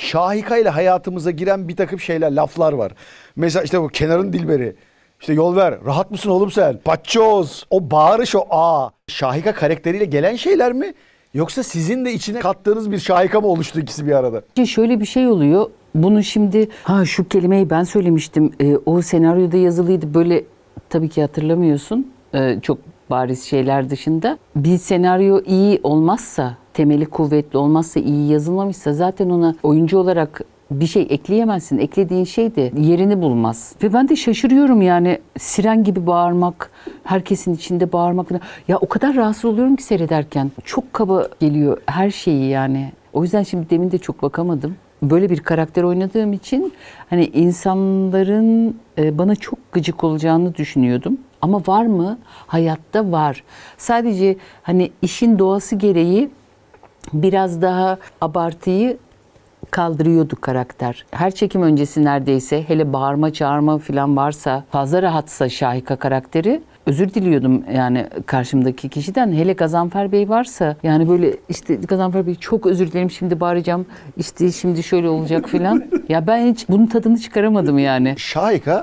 şahika ile hayatımıza giren bir takım şeyler, laflar var. Mesela işte bu kenarın dilberi. İşte yol ver. Rahat mısın oğlum sen? Paçoz. O bağırış o a. Şahika karakteriyle gelen şeyler mi? Yoksa sizin de içine kattığınız bir şahika mı oluştu ikisi bir arada? Şöyle bir şey oluyor. Bunu şimdi ha şu kelimeyi ben söylemiştim. E, o senaryoda yazılıydı. Böyle tabii ki hatırlamıyorsun. E, çok bariz şeyler dışında. Bir senaryo iyi olmazsa temeli kuvvetli olmazsa, iyi yazılmamışsa zaten ona oyuncu olarak bir şey ekleyemezsin. Eklediğin şey de yerini bulmaz. Ve ben de şaşırıyorum yani siren gibi bağırmak, herkesin içinde bağırmak. Ya o kadar rahatsız oluyorum ki seyrederken. Çok kaba geliyor her şeyi yani. O yüzden şimdi demin de çok bakamadım. Böyle bir karakter oynadığım için hani insanların e, bana çok gıcık olacağını düşünüyordum. Ama var mı? Hayatta var. Sadece hani işin doğası gereği biraz daha abartıyı kaldırıyordu karakter. Her çekim öncesi neredeyse hele bağırma çağırma falan varsa fazla rahatsa Şahika karakteri özür diliyordum yani karşımdaki kişiden. Hele Gazanfer Bey varsa yani böyle işte Gazanfer Bey çok özür dilerim şimdi bağıracağım işte şimdi şöyle olacak filan. ya ben hiç bunun tadını çıkaramadım yani. Şahika